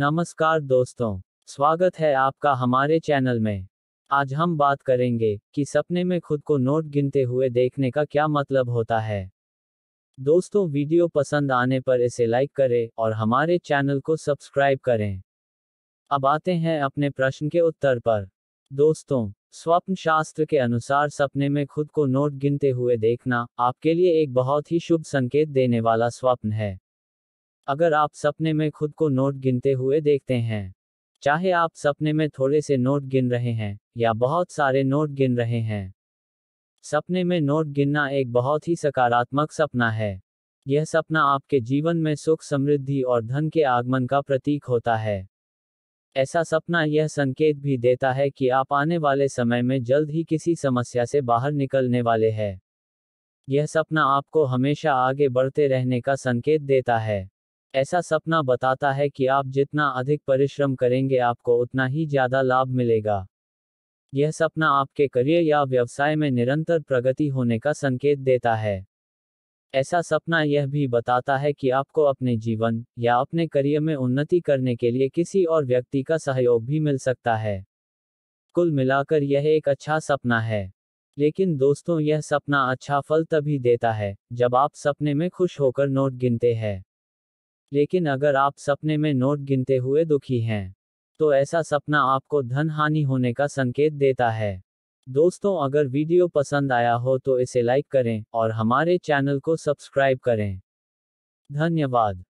नमस्कार दोस्तों स्वागत है आपका हमारे चैनल में आज हम बात करेंगे कि सपने में खुद को नोट गिनते हुए देखने का क्या मतलब होता है दोस्तों वीडियो पसंद आने पर इसे लाइक करें और हमारे चैनल को सब्सक्राइब करें अब आते हैं अपने प्रश्न के उत्तर पर दोस्तों स्वप्न शास्त्र के अनुसार सपने में खुद को नोट गिनते हुए देखना आपके लिए एक बहुत ही शुभ संकेत देने वाला स्वप्न है अगर आप सपने में खुद को नोट गिनते हुए देखते हैं चाहे आप सपने में थोड़े से नोट गिन रहे हैं या बहुत सारे नोट गिन रहे हैं सपने में नोट गिनना एक बहुत ही सकारात्मक सपना है यह सपना आपके जीवन में सुख समृद्धि और धन के आगमन का प्रतीक होता है ऐसा सपना यह संकेत भी देता है कि आप आने वाले समय में जल्द ही किसी समस्या से बाहर निकलने वाले हैं यह सपना आपको हमेशा आगे बढ़ते रहने का संकेत देता है ऐसा सपना बताता है कि आप जितना अधिक परिश्रम करेंगे आपको उतना ही ज्यादा लाभ मिलेगा यह सपना आपके करियर या व्यवसाय में निरंतर प्रगति होने का संकेत देता है ऐसा सपना यह भी बताता है कि आपको अपने जीवन या अपने करियर में उन्नति करने के लिए किसी और व्यक्ति का सहयोग भी मिल सकता है कुल मिलाकर यह एक अच्छा सपना है लेकिन दोस्तों यह सपना अच्छा फल तभी देता है जब आप सपने में खुश होकर नोट गिनते हैं लेकिन अगर आप सपने में नोट गिनते हुए दुखी हैं तो ऐसा सपना आपको धन हानि होने का संकेत देता है दोस्तों अगर वीडियो पसंद आया हो तो इसे लाइक करें और हमारे चैनल को सब्सक्राइब करें धन्यवाद